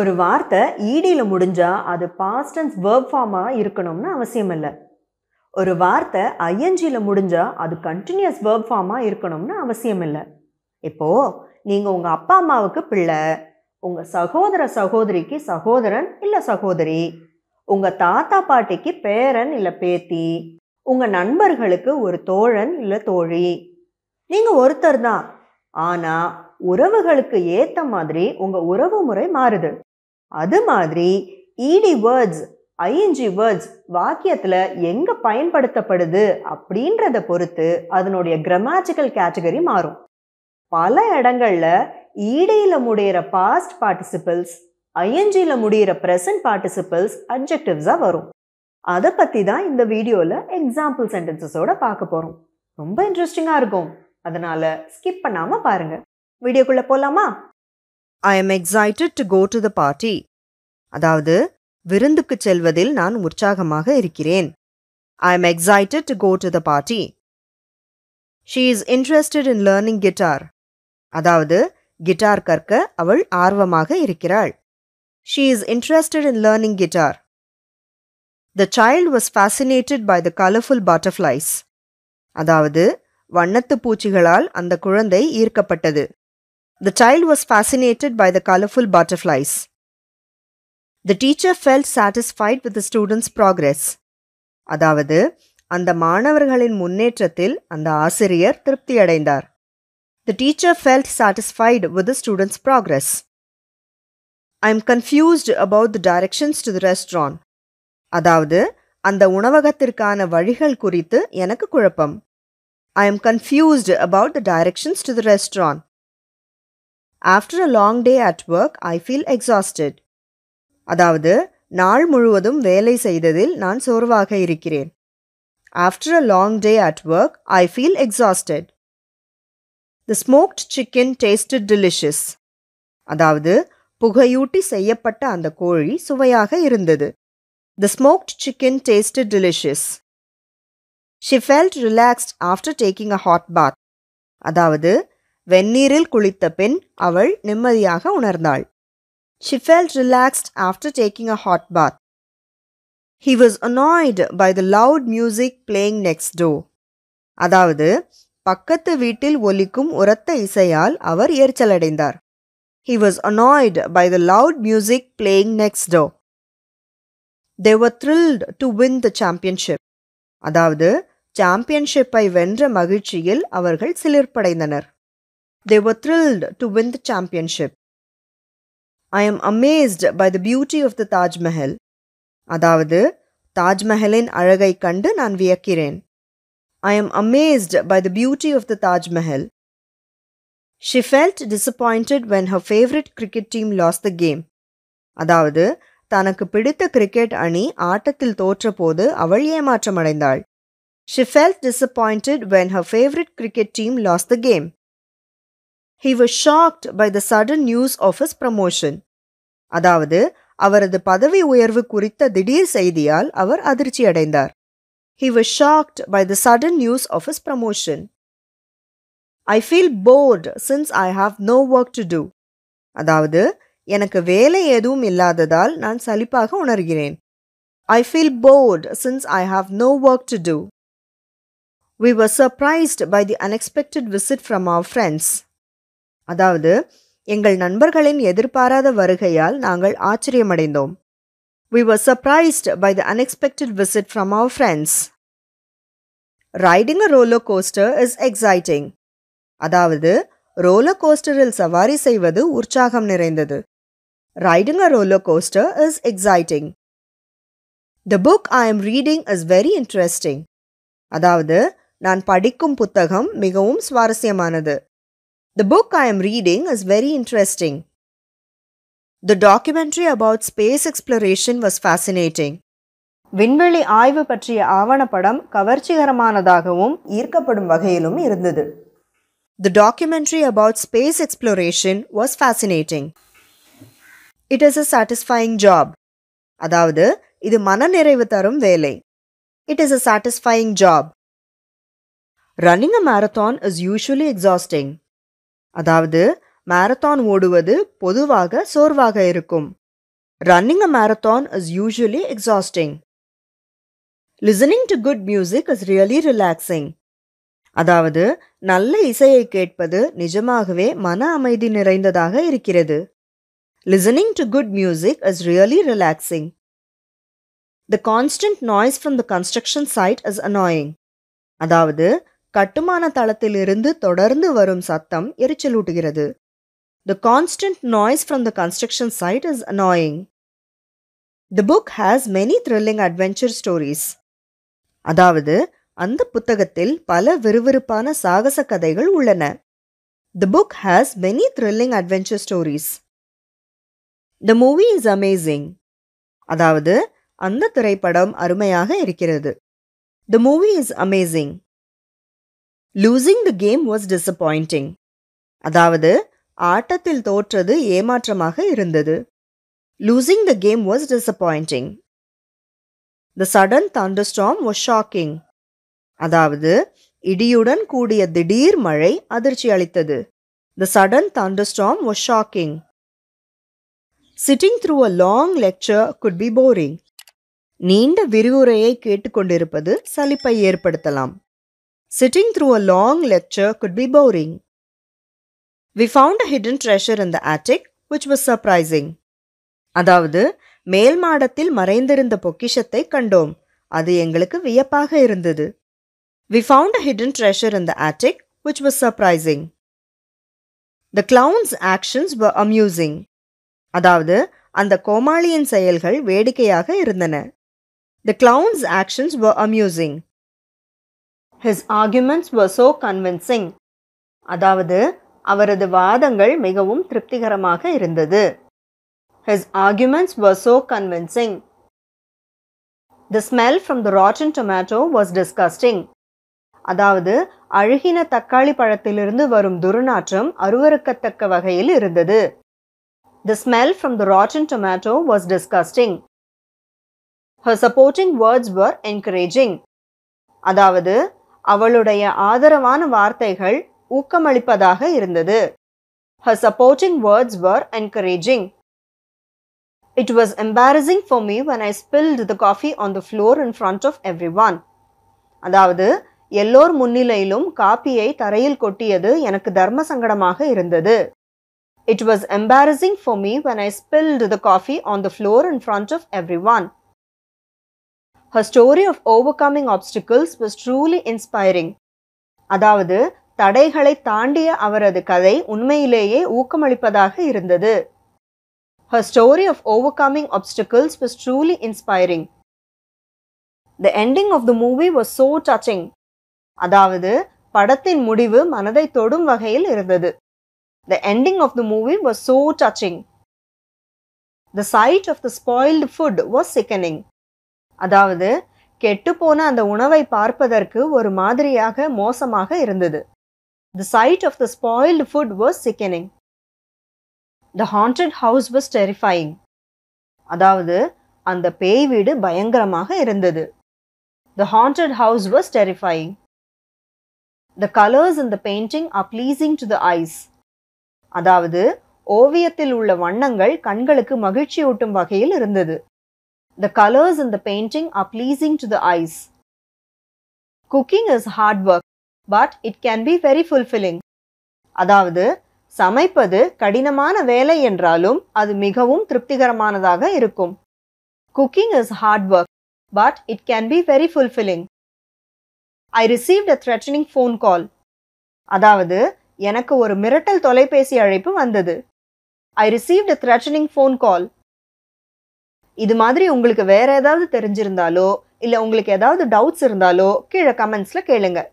ஒரு வார்த்தை ஈடியில் முடிஞ்சால் அது பாஸ்டன்ஸ் வேர்க் ஃபார்மாக இருக்கணும்னு அவசியம் இல்லை ஒரு வார்த்தை ஐஎன்ஜியில் முடிஞ்சால் அது கண்டினியூஸ் வேர்க் ஃபார்மாக இருக்கணும்னு அவசியம் இல்லை இப்போது நீங்கள் உங்கள் அப்பா அம்மாவுக்கு பிள்ளை உங்கள் சகோதர சகோதரிக்கு சகோதரன் இல்லை சகோதரி உங்கள் தாத்தா பாட்டிக்கு பேரன் இல்லை பேத்தி உங்கள் நண்பர்களுக்கு ஒரு தோழன் இல்லை தோழி நீங்கள் ஒருத்தர் தான் ஆனால் உறவுகளுக்கு ஏற்ற மாதிரி உங்க உறவு முறை மாறுது அது மாதிரி இடி வேர்ட்ஸ் ஐஎன்ஜி வேர்ட்ஸ் வாக்கியத்துல எங்க பயன்படுத்தப்படுது அப்படின்றத பொறுத்து அதனுடைய கிரமாட்டிக்கல் கேட்டகரி மாறும் பல இடங்கள்ல ஈடியில் முடிகிற பாஸ்ட் பார்ட்டிசிபிள்ஸ் ஐஎன்ஜியில முடிகிற ப்ரெசன்ட் பார்ட்டிசிபிள்ஸ் அப்ஜெக்டிவ்ஸாக வரும் அதை பற்றி தான் இந்த வீடியோவில் எக்ஸாம்பிள் சென்டென்சஸோட பார்க்க போகிறோம் ரொம்ப இன்ட்ரெஸ்டிங்காக இருக்கும் அதனால் ஸ்கிப் பண்ணாமல் பாருங்கள் வீடியோக்குள்ளே போகலாமா I am excited to go to the party அதாவது விருந்துக்கு செல்வதில் நான் உற்சாகமாக இருக்கிறேன் I am excited to go to the party she is interested in learning guitar அதாவது கிட்டார் கற்க அவள் ஆர்வமாக இருக்கிறாள் she is interested in learning guitar the child was fascinated by the colourful butterflies அதாவது வண்ணத்து பூச்சிகளால் அந்த குழந்தை ஈர்க்கப்பட்டது The child was fascinated by the colorful butterflies. The teacher felt satisfied with the student's progress. அதாவது அந்த மாணவர்களின் முன்னேற்றத்தில் அந்த ஆசிரியர் திருப்தி அடைந்தார் The teacher felt satisfied with the student's progress. I am confused about the directions to the restaurant. அதாவது அந்த உணவகத்திற்கான வழிகள் குறித்து எனக்கு குழப்பம் I am confused about the directions to the restaurant. After a long day at work I feel exhausted அதாவது நாள் முழுவதும் வேலை செய்ததில் நான் சோர்வாக இருக்கிறேன் after a long day at work I feel exhausted the smoked chicken tasted delicious அதாவது புகையூட்டி செய்யப்பட்ட அந்த கோழி சுவையாக இருந்தது the smoked chicken tasted delicious she felt relaxed after taking a hot bath அதாவது வெந்நீரில் குளித்த பின் அவள் நிம்மதியாக உணர்ந்தாள் she felt relaxed after taking a hot path he was annoyed by the loud music playing next door அதாவது பக்கத்து வீட்டில் ஒலிக்கும் உரத்த இசையால் அவர் எரிச்சலடைந்தார் he was annoyed by the loud music playing next door they were thrilled to win the championship அதாவது சாம்பியன்ஷிப்பை வென்ற மகிழ்ச்சியில் அவர்கள் சிலிர்ப்படைந்தனர் They were thrilled to win the championship. I am amazed by the beauty of the Taj Mahal. அதாவது தாஜ்மஹலின் அழகை கண்டு நான் வியக்கிறேன் I am amazed by the beauty of the Taj Mahal. She felt disappointed when her favorite cricket team lost the game. அதாவது தனக்கு பிடித்த cricket அணி ஆட்டத்தில் தோற்றபோது அவள் ஏமாற்றமடைந்தாள் she felt disappointed when her favourite cricket team lost the game he was shocked by the sudden news of his promotion. அதாவது அவரது பதவி உயர்வு குறித்த திடீர் செய்தியால் அவர் அதிர்ச்சி அடைந்தார் He was shocked by the sudden news of his promotion. I feel bored since I have no work to do. அதாவது எனக்கு வேலை எதுவும் இல்லாததால் நான் சலிப்பாக உணர்கிறேன் I feel bored since I have no work to do. We were surprised by the unexpected visit from our friends. அதாவது எங்கள் நண்பர்களின் எதிர்பாராத வருகையால் நாங்கள் ஆச்சரியமடைந்தோம் we were surprised by the unexpected visit from our friends riding a roller coaster is exciting அதாவது roller கோஸ்டரில் சவாரி செய்வது உற்சாகம் நிறைந்தது riding a roller coaster is exciting the book I am reading is very interesting அதாவது நான் படிக்கும் புத்தகம் மிகவும் சுவாரஸ்யமானது The book I am reading is very interesting. The documentary about space exploration was fascinating. விண்வெளி ஆய்வு பற்றிய ஆவணப்படம் கவர்ச்சிகரமானதாகவும் ஈர்க்கப்படும் வகையிலும் இருந்தது The documentary about space exploration was fascinating. It is a satisfying job. அதாவது இது மனநிறைவு தரும் வேலை. It is a satisfying job. Running a marathon is usually exhausting. அதாவது மாரத்தான் ஓடுவது பொதுவாக சோர்வாக இருக்கும் running a marathon is usually exhausting listening to good music is really relaxing அதாவது நல்ல இசையை கேட்பது நிஜமாகவே மன அமைதி நிறைந்ததாக இருக்கிறது listening to good music is really relaxing the constant noise from the construction site is annoying அதாவது கட்டுமான தளத்திலிருந்து தொடர்ந்து வரும் சத்தம் எரிச்சலூட்டுகிறது the constant noise from the construction site is annoying the book has many thrilling adventure stories அதாவது அந்த புத்தகத்தில் பல விறுவிறுப்பான சாகச கதைகள் உள்ளன the book has many thrilling adventure stories the movie is amazing அதாவது அந்த திரைப்படம் அருமையாக இருக்கிறது the movie is amazing losing the game was disappointing அதாவது ஆட்டத்தில் தோற்றது ஏமாற்றமாக இருந்தது losing the game was disappointing the sudden thunderstorm was shocking அதாவது இடியுடன் கூடிய திடீர் மழை அதிர்ச்சி அளித்தது the sudden thunderstorm was shocking sitting through a long lecture could be boring நீண்ட விரிவுரையை கேட்டுக்கொண்டிருப்பது சலிப்பை ஏற்படுத்தலாம் Sitting through a long lecture could be boring. We found a hidden treasure in the attic which was surprising. அதாவது மேல் மாடத்தில் மறைந்திருந்த பொக்கிஷத்தை கண்டோம் அது எங்களுக்கு வியப்பாக இருந்தது we found a hidden treasure in the attic which was surprising the clowns actions were amusing அதாவது அந்த கோமாளியின் செயல்கள் வேடிக்கையாக இருந்தன the clowns actions were amusing his arguments were so convincing அதாவது அவரது வாதங்கள் மிகவும் திருப்திகரமாக இருந்தது his arguments were so convincing the smell from the rotten tomato was disgusting அதாவது அழுகின தக்காளி பழத்திலிருந்து வரும் துர்நாற்றம் அருவறுக்கத்தக்க வகையில் இருந்தது the smell from the rotten tomato was disgusting her supporting words were encouraging அதாவது அவளுடைய ஆதரவான வார்த்தைகள் ஊக்கமளிப்பதாக இருந்தது her supporting words were encouraging it was embarrassing for me when I spilt the coffee on the floor in front of everyone அதாவது எல்லோர் முன்னிலையிலும் காப்பியை தரையில் கொட்டியது எனக்கு தர்ம சங்கடமாக இருந்தது it was embarrassing for me when I spilt the coffee on the floor in front of everyone her story of overcoming coming obstacles was truly inspiring அதாவது தடைகளை தாண்டிய அவரது கதை உண்மையிலேயே ஊக்கமளிப்பதாக இருந்தது her story of overcoming coming obstacles was truly inspiring the ending of the movie was so touching அதாவது படத்தின் முடிவு மனதை தொடும் வகையில் இருந்தது the ending of the movie was so touching the sight of the spoiled food was sickening அதாவது கெட்டுப்போன அந்த உணவை பார்ப்பதற்கு ஒரு மாதிரியாக மோசமாக இருந்தது the sight of the spoiled food was sickening the haunted house was terrifying அதாவது அந்த பேய் வீடு பயங்கரமாக இருந்தது the haunted house was terrifying the colours in the painting are pleasing to the eyes அதாவது ஓவியத்தில் உள்ள வண்ணங்கள் கண்களுக்கு மகிழ்ச்சியூட்டும் வகையில் இருந்தது The colors in the painting are pleasing to the eyes. Cooking is hard work but it can be very fulfilling அதாவது சமைப்பது கடினமான வேலை என்றாலும் அது மிகவும் திருப்திகரமானதாக இருக்கும் cooking is hard work but it can be very fulfilling I received a threatening phone call அதாவது எனக்கு ஒரு மிரட்டல் தொலைபேசி அழைப்பு வந்தது I received a threatening phone call இது மாதிரி உங்களுக்கு வேறு ஏதாவது தெரிஞ்சிருந்தாலோ இல்லை உங்களுக்கு ஏதாவது டவுட்ஸ் இருந்தாலோ கீழே கமெண்ட்ஸில் கேளுங்கள்